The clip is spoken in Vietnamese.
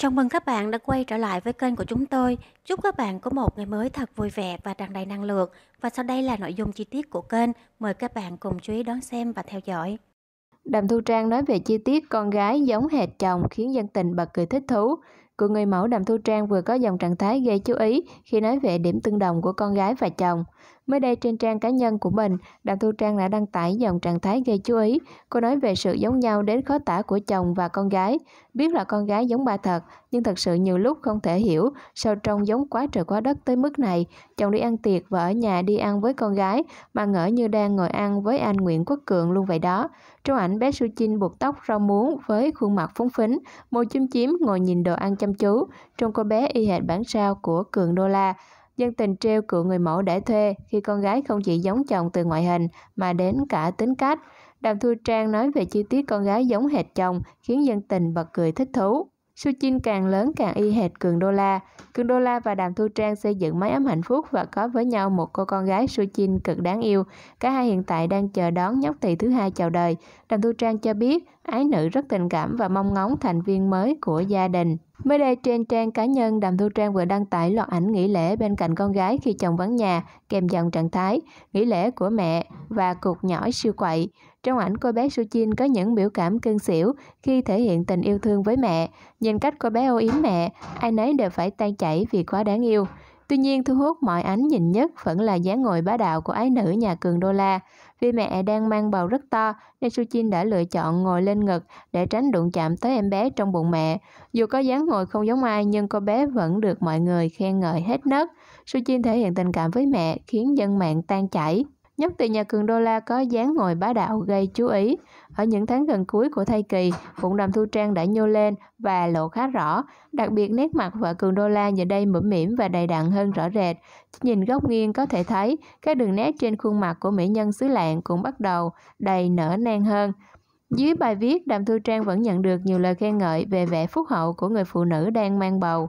Chào mừng các bạn đã quay trở lại với kênh của chúng tôi. Chúc các bạn có một ngày mới thật vui vẻ và tràn đầy năng lượng. Và sau đây là nội dung chi tiết của kênh. Mời các bạn cùng chú ý đón xem và theo dõi. Đàm Thu Trang nói về chi tiết con gái giống hệt chồng khiến dân tình bật cười thích thú. Cô người mẫu Đàm Thu Trang vừa có dòng trạng thái gây chú ý khi nói về điểm tương đồng của con gái và chồng. Mới đây trên trang cá nhân của mình, Đàm Thu Trang đã đăng tải dòng trạng thái gây chú ý. Cô nói về sự giống nhau đến khó tả của chồng và con gái. Biết là con gái giống ba thật, nhưng thật sự nhiều lúc không thể hiểu sao trông giống quá trời quá đất tới mức này. Chồng đi ăn tiệc và ở nhà đi ăn với con gái, mà ngỡ như đang ngồi ăn với anh Nguyễn Quốc Cường luôn vậy đó. Trong ảnh bé Su Chin buộc tóc rau muống với khuôn mặt phúng phính, môi chim chím ngồi nhìn đồ ăn chăm chăm chú, trông cô bé y hệt bản sao của Cường Đô La. Dân tình treo cựu người mẫu để thuê khi con gái không chỉ giống chồng từ ngoại hình mà đến cả tính cách. Đàm Thu Trang nói về chi tiết con gái giống hệt chồng khiến dân tình bật cười thích thú. su Suchin càng lớn càng y hệt Cường Đô La. Cường Đô La và Đàm Thu Trang xây dựng mái ấm hạnh phúc và có với nhau một cô con gái su Suchin cực đáng yêu. Cả hai hiện tại đang chờ đón nhóc tỳ thứ hai chào đời. Đàm Thu Trang cho biết ái nữ rất tình cảm và mong ngóng thành viên mới của gia đình. Mới đây trên trang cá nhân Đàm Thu Trang vừa đăng tải loạt ảnh nghỉ lễ bên cạnh con gái khi chồng vắng nhà, kèm dòng trạng thái nghỉ lễ của mẹ và cục nhỏ siêu quậy. Trong ảnh cô bé Suchin có những biểu cảm cưng xỉu khi thể hiện tình yêu thương với mẹ. Nhìn cách cô bé ô yếm mẹ, ai nấy đều phải tan chảy vì quá đáng yêu. Tuy nhiên thu hút mọi ánh nhìn nhất vẫn là dáng ngồi bá đạo của ái nữ nhà cường đô la. Vì mẹ đang mang bầu rất to nên su-chin đã lựa chọn ngồi lên ngực để tránh đụng chạm tới em bé trong bụng mẹ. Dù có dáng ngồi không giống ai nhưng cô bé vẫn được mọi người khen ngợi hết nấc. su-chin thể hiện tình cảm với mẹ khiến dân mạng tan chảy. Nhóc từ nhà Cường Đô La có dáng ngồi bá đạo gây chú ý. Ở những tháng gần cuối của thai kỳ, phụng đàm Thu Trang đã nhô lên và lộ khá rõ. Đặc biệt nét mặt vợ Cường Đô La giờ đây mũm mỉm và đầy đặn hơn rõ rệt. Nhìn góc nghiêng có thể thấy, các đường nét trên khuôn mặt của mỹ nhân xứ lạng cũng bắt đầu đầy nở nang hơn. Dưới bài viết, Đàm Thu Trang vẫn nhận được nhiều lời khen ngợi về vẻ phúc hậu của người phụ nữ đang mang bầu.